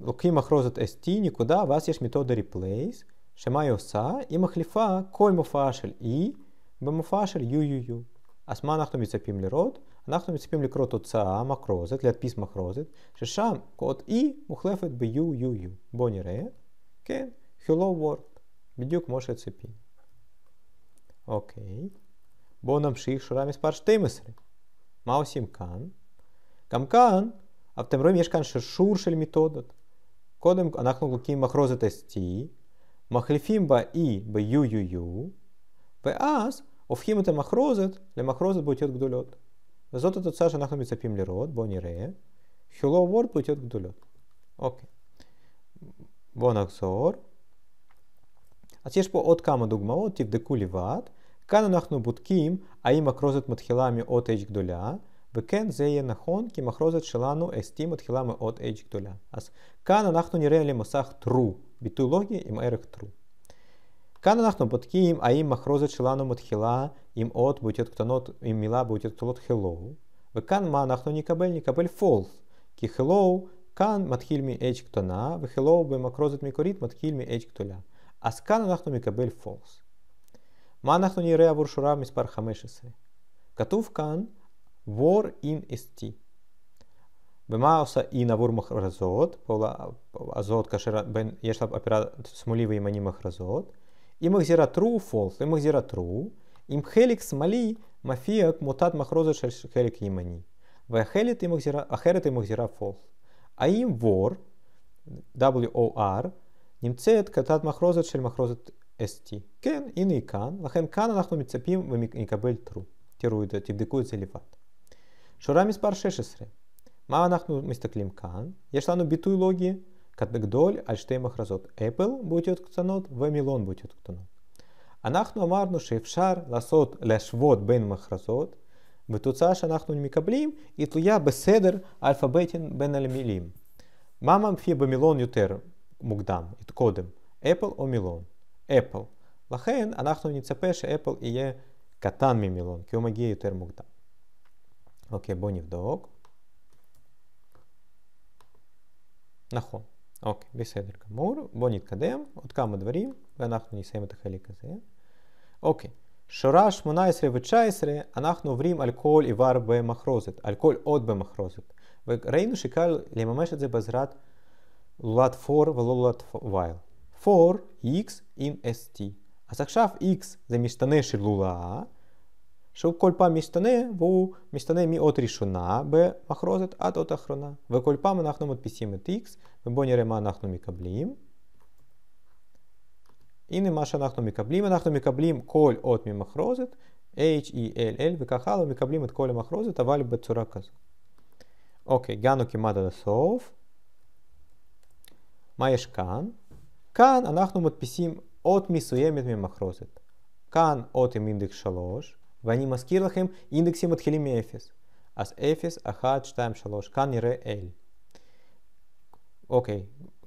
לוקחים הכרוזת ST נקודה, ואז יש מתודה replace, שמה היא עושה? היא מחליפה כל מופעה של E במופעה של UUU. אז מה אנחנו מצפים לראות? אנחנו מצפים לקרוא תוצאה מכרוזת, להדפיס מכרוזת, ששם קוד E מוחלפת ב-UUU. בואו נראה. כן, Hello World, בדיוק כמו שציפינו. אוקיי, בואו נמשיך שורה מספר 12. מה עושים כאן? גם כאן Από την ροή יש כאן שרשור של מתודות. קודם אנחנו לוקחים מחרוזת ST, מחליפים ב-E ב-UUU, ואז הופכים את המחרוזת למחרוזת באותיות גדולות. וזאת התוצאה שאנחנו מצפים לראות, בואו נראה. Hello World באותיות גדולות. אוקיי. בואו נחזור. אז יש פה עוד כמה דוגמאות, תבדקו לבד. כאן אנחנו בודקים האם הכרוזת מתחילה מאות h גדולה, וכן זה יהיה נכון כי מחרוזת שלנו ST מתחילה מאות H גדולה. אז כאן אנחנו נראה למסך true, ביטוי לוגי עם ערך true. כאן אנחנו בודקים האם מחרוזת שלנו מתחילה עם אות באותיות קטנות, עם מילה באותיות קטנות Hello, וכאן מה אנחנו נקבל? נקבל false, כי Hello כאן מתחיל מ-H קטנה, ו-Hello במחרוזת מקורית מתחיל מ-H גדולה. אז כאן אנחנו נקבל false. מה אנחנו נראה עבור שורה מספר 15? כתוב כאן War in ST Бемауса и на вурмах разот, азот кашера бен ешлаб опера смоливы и манимах разот. И махзира тру фолс, и махзира тру. Им хелик смоли мафиак мутат махроза хелик имани. Вахелит и махзира, ахерит и махзира фолс. А им вор, WOR, נמצאת כתת מחרוזת של מחרוזת ST. כן, הנה היא כאן, לכן כאן אנחנו מצפים ונקבל true. תראו את זה, תבדקו את שורה מספר 16. מה אנחנו מסתכלים כאן? יש לנו ביטוי לוגי גדול על שתי מכרזות אפל באותיות קטנות ומילון באותיות קטנות. אנחנו אמרנו שאפשר לעשות, להשוות בין מכרזות, והתוצאה שאנחנו מקבלים היא תלויה בסדר האלפביתי בין המילים. מה מופיע במילון יותר מוקדם, קודם, אפל או מילון? אפל. לכן אנחנו נצפה שאפל יהיה קטן ממילון, כי הוא מגיע יותר מוקדם. אוקיי, בואו נבדוק. נכון, אוקיי, בסדר גמור. בואו נתקדם, עוד כמה דברים, ואנחנו נסיים את החלק הזה. אוקיי, שורה 18 ו-19, אנחנו עוברים על כל איבר במחרוזת, על כל אות במחרוזת. וראינו שקל לממש את זה בעזרת לולת 4 ולא לולת while. 4 x עם st. אז עכשיו x זה משתנה של לולה, כל פעם משתנה, והוא משתנה מאות ראשונה במחרוזת עד אות אחרונה. וכל פעם אנחנו מדפיסים את x, ובואו נראה מה אנחנו מקבלים. הנה מה שאנחנו מקבלים, אנחנו מקבלים כל אות ממחרוזת, h, e, l, l וכך הלאה, מקבלים את כל המחרוזת, אבל בצורה כזו. אוקיי, הגענו כמעט עד הסוף. מה יש כאן? כאן אנחנו מדפיסים אות מסוימת ממחרוזת. כאן אות עם אינדקס 3, ואני מזכיר לכם, אינדקסים מתחילים מ-0. אז 0, 1, 2, 3, כאן נראה L. אוקיי,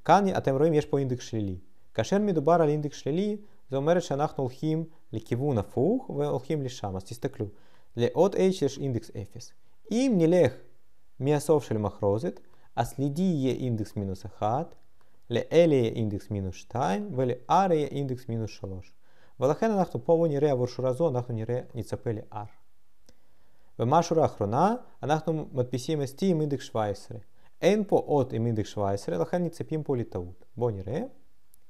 כאן אתם רואים יש פה אינדקס שלילי. כאשר מדובר על אינדקס שלילי, זה אומר שאנחנו הולכים לכיוון הפוך והולכים לשם, אז תסתכלו. לעוד H יש אינדקס 0. אם נלך מהסוף של מחרוזת, אז ל-D יהיה אינדקס מינוס 1, ל-L יהיה אינדקס מינוס 2 ול-R יהיה אינדקס מינוס 3. ולכן אנחנו פה הוא נראה עבור שורה זו, אנחנו נראה נצפה ל-R. ומה שורה האחרונה? אנחנו מדפיסים ST עם אינדקס 17. אין פה עוד עם אינדקס 17, לכן נצפים פה לטעות. בואו נראה.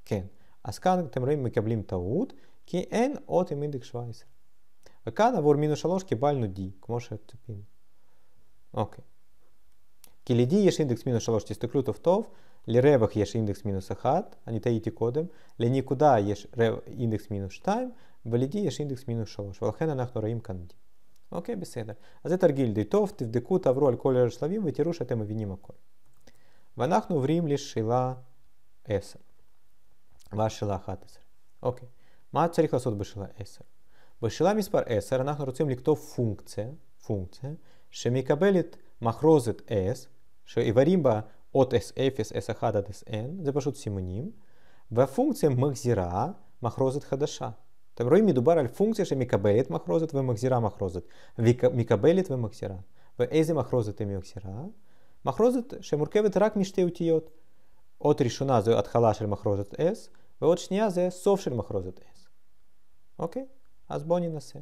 כן. אז כאן אתם רואים מקבלים טעות, כי אין עוד עם אינדקס 17. וכאן עבור מינוס 3 קיבלנו D, כמו שציפינו. אוקיי. כי ל-D יש אינדקס מינוס 3, תסתכלו טוב טוב, для ревах є індекс мінус 1, ані кодем. Для нікуда є індекс мінус 2, валіді є індекс мінус 3. Валхена нахнораїм канді. Окей, беседер. А це таргіль дейтов, тивдеку тавроль кольор шлавім, витіруша тема вініма коль. Ванахну в рім ліш есер. Ваш хатесер. Окей. Ма царіх ласот бешила есер. Бешила міспар есер, анахну руцим ліктов функція, функція, шемікабеліт махрозит ес, що і варімба от S0, S1 עד Sn, זה פשוט סימונים, והפונקציה מחזירה מחרוזת חדשה. אתם רואים, מדובר על פונקציה שמקבלת מחרוזת ומחזירה מחרוזת, מקבלת ומחזירה. ואיזה מחרוזת היא מחזירה? מחרוזת שמורכבת רק משתי אותיות. אות ראשונה זו התחלה של מחרוזת S, ועוד שנייה זה סוף של מחרוזת S. אוקיי? אז בואו ננסה.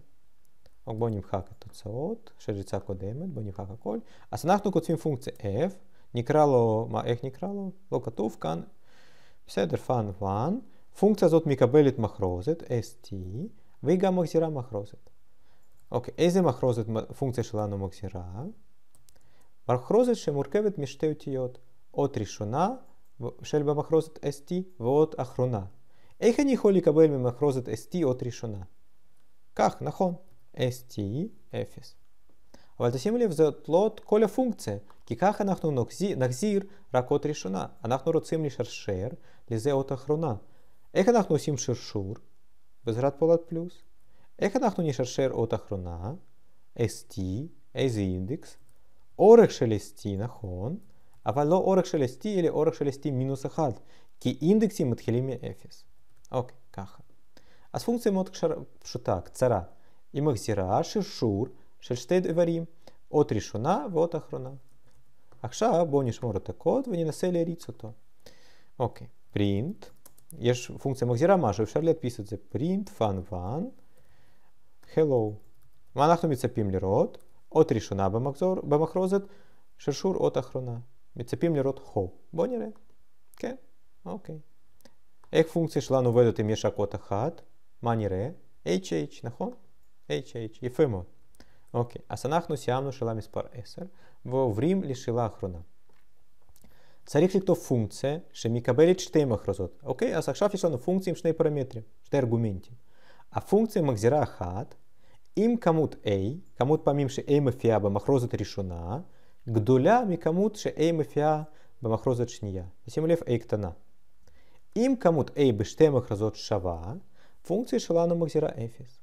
בואו נמחק את התוצאות של ריצה קודמת, בואו נמחק הכל. אז אנחנו כותבים פונקציה f, ни крало, ма ех ни крало, локатувкан, седер фан ван, функција зот кабелит махрозет, st, вега максира махрозет. Океј, езе махрозет функција шелано максира, махрозет ше муркевет миштеути од од ришона, шельба махрозет st, во од ахрона. Ехе ни холи кабелми махрозет st од ришона. Как, нахон? st, ефес. Вальтасим лив зотлот коля функция. Кикаха нахну нахзир ракот решена. А нахну руцим лишь аршер лизе ота хруна. Эха нахну сим шершур. Безрат полат плюс. Эха нахну не шершер ота хруна. Эсти. Эйзи индекс. Орех шелести нахон. А вало орех шелести или орех шелести минус ахад. Ки индекси матхилими эфис. Окей, каха. А с функцией мод пшутак, цара. И махзира шершур. Шельштейд иварим, от решуна, вот охрана. Акша, бониш морота код, вы не насели Окей, print. Я ж функция махзира машу, в шарлет писать print фан ван. Hello. Манахну мицапим лирот, от решуна бамахрозет, шершур от охрана. Мицапим лирот хоу. Бонере? Ке? Окей. Ех функції йшла ну видати мішак отахат, маніре, HH, нахон? HH, єфимо. אוקיי, אז אנחנו סיימנו שאלה מספר 10, ועוברים לשאלה האחרונה. צריך לכתוב פונקציה שמקבלת שתי מחרזות. אוקיי, אז עכשיו יש לנו פונקציה עם שני פרמטרים, שני ארגומנטים. הפונקציה מחזירה אחת אם כמות A, כמות פעמים ש-A מופיעה במחרוזת הראשונה, גדולה מכמות ש-A מופיעה במחרוזת שנייה. שימו לב, A קטנה. אם כמות A בשתי מחרוזות שווה, פונקציה שלנו מחזירה 0.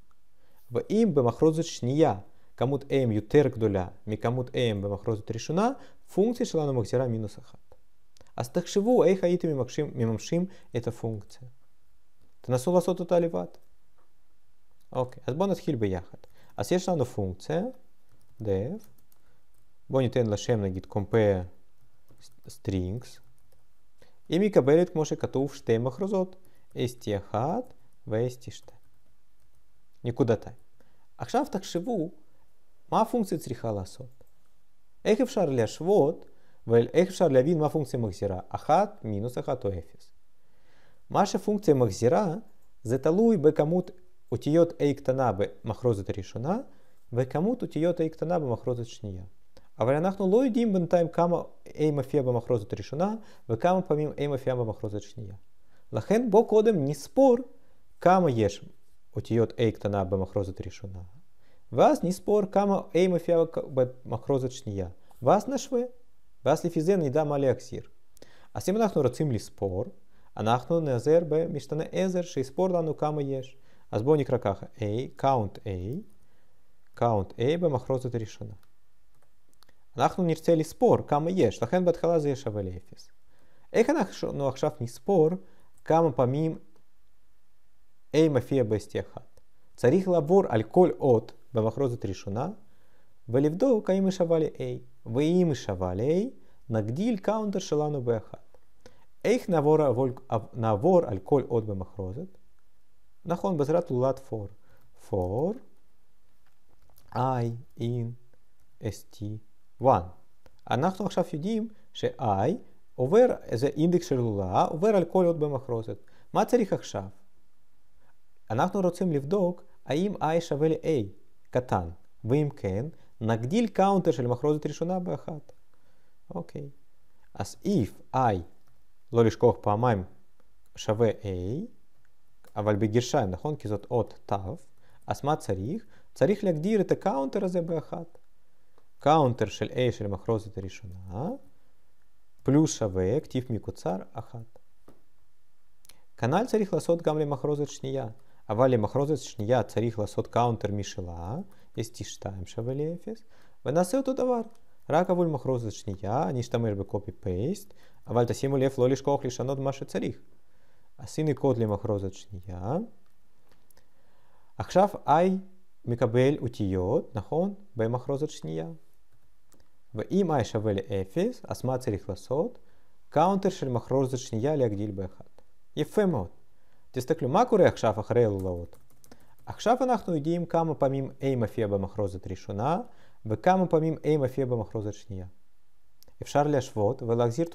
ואם במחרוזת שנייה כמות m יותר גדולה מכמות m במחרוזת ראשונה, פונקציה שלנו מחזירה מינוס 1. אז תחשבו איך הייתם מממשים, מממשים את הפונקציה. תנסו לעשות אותה לבד. אוקיי, אז בואו נתחיל ביחד. אז יש לנו פונקציה, dev, בואו ניתן לה שם נגיד compare strings, היא מקבלת כמו שכתוב שתי מחרוזות, st1 ו-st2. נקודתיים. עכשיו תחשבו מה הפונקציה צריכה לעשות? איך אפשר להשוות ואיך אפשר להבין מה פונקציה מחזירה? 1, מינוס 1 או 0. מה שפונקציה מחזירה זה תלוי בכמות אותיות A קטנה במחרוזת הראשונה וכמות אותיות A קטנה במחרוזת שנייה. אבל אנחנו לא יודעים בינתיים כמה A מופיע במחרוזת הראשונה וכמה פעמים A מופיע במחרוזת שנייה. לכן בואו קודם נספור כמה יש אותיות A קטנה במחרוזת ראשונה. ואז נספור כמה A מופיעה במחרוזת שנייה, ואז נשווה, ואז לפי זה נדע מה להחזיר. אז אם אנחנו רוצים לספור, אנחנו נעזר במשתנה עזר שיספור לנו כמה יש. אז בואו נקרא ככה A, count A, count A במחרוזת ראשונה. אנחנו נרצה לספור כמה יש, לכן בהתחלה זה יהיה שווה לאפס. איך אנחנו עכשיו נספור כמה פעמים A מופיע בסטי 1? צריך לעבור על כל אות במחרוזת ראשונה, ולבדוק האם היא שווה ל-A. ואם היא שווה ל-A, נגדיל קאונטר שלנו באחת. איך נעבור, נעבור על כל עוד במחרוזת? נכון, בעזרת תלולת for. for i in st1. אנחנו עכשיו יודעים ש-i עובר, זה אינדקס של לולאה, עובר על כל עוד במחרוזת. מה צריך עכשיו? אנחנו רוצים לבדוק האם i שווה ל-a. קטן, ואם כן, נגדיל קאונטר של מחרוזת ראשונה באחת. אוקיי. אז if i, לא לשכוח פעמיים, שווה a, אבל בגרשיים, נכון? כי זאת אות תו, אז מה צריך? צריך להגדיר את הקאונטר הזה באחת. קאונטר של a של מחרוזת ראשונה, פלוס שווה כתיב מקוצר אחת. כנ"ל צריך לעשות גם למחרוזת שנייה. Авалі Махрозес шнія царіх ласот каунтер мішела, естіштайм шавелієфіс, винасив ту товар. Ракавуль Махрозес шнія, ніж там би копі пейст, аваль та сіму лоліш кохлі шанот маше царіх. А сини котлі Махрозес шнія. Ахшав ай мікабель утійот, нахон, бе Махрозес шнія. ואם אי שווה לאפס, אז מה צריך לעשות? קאונטר של מחרוזת שנייה להגדיל באחד. יפה תסתכלו, מה קורה עכשיו אחרי הלולאות? עכשיו אנחנו יודעים כמה פעמים A מופיע במחרוזת ראשונה וכמה פעמים A מופיע במחרוזת שנייה. אפשר להשוות ולהחזיר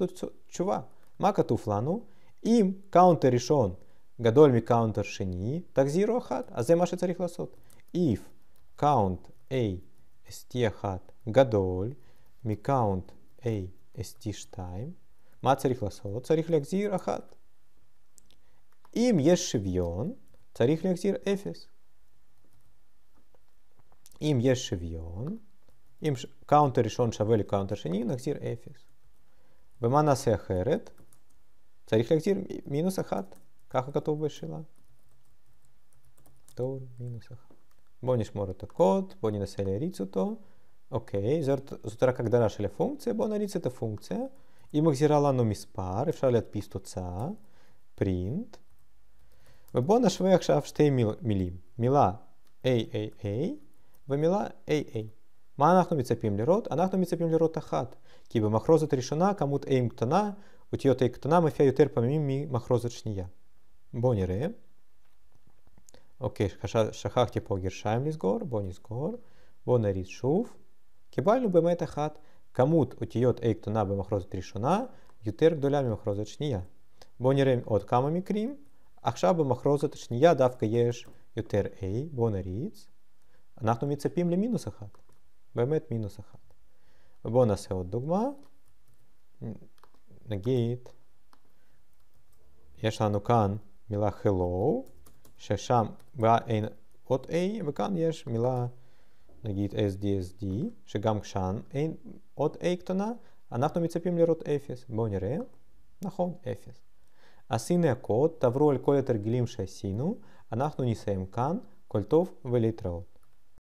תשובה. מה כתוב לנו? אם קאונטר ראשון גדול מקאונטר שני, תחזירו אחת. אז זה מה שצריך לעשות. If count A ST1 גדול מקאונט A ST2, מה צריך לעשות? צריך להחזיר אחת. אם יש שוויון, צריך להחזיר אפס. אם יש שוויון, אם קאונטר ראשון שווה לקאונטר שני, נחזיר אפס. ומה נעשה אחרת? צריך להחזיר מינוס אחת, ככה כתוב בשאלה. טוב, מינוס אחת. בואו נשמור את הקוד, בואו ננסה להריץ אותו. אוקיי, זאת, זאת רק הגדרה של הפונקציה, בואו נריץ את הפונקציה. היא מחזירה לנו מספר, אפשר להדפיס תוצאה, print, Вебона швехша в штейміл мілі. Міла ей-ей-ей, веміла ей-ей. Ма анахну міцепім лірот, анахну міцепім лірот ахат. Кі би махрозит рішона, камут ейм ктана, у тіот ей ктана мефя ютер памім мі махрозит шнія. Боні ре. Окей, шахах типо гіршаєм лізгор, боні згор, боні ріт шув. Кібальну бемет ахат, камут у тіот ей ктана би махрозит рішона, ютер гдоля мі махрозит шнія. Боні рем от камамі крім, עכשיו במחרוזת השנייה דווקא יש יותר A, בואו נריץ. אנחנו מצפים למינוס אחד, באמת מינוס אחד. ובואו נעשה עוד דוגמה. נגיד, יש לנו כאן מילה Hello, ששם אין עוד A, וכאן יש מילה, נגיד SDSD, שגם כאן אין עוד A קטנה, אנחנו מצפים לראות 0. בואו נראה. נכון, 0. עשינו הכל, תעברו על כל התרגילים שעשינו, אנחנו נסיים כאן, כל טוב ולהתראות.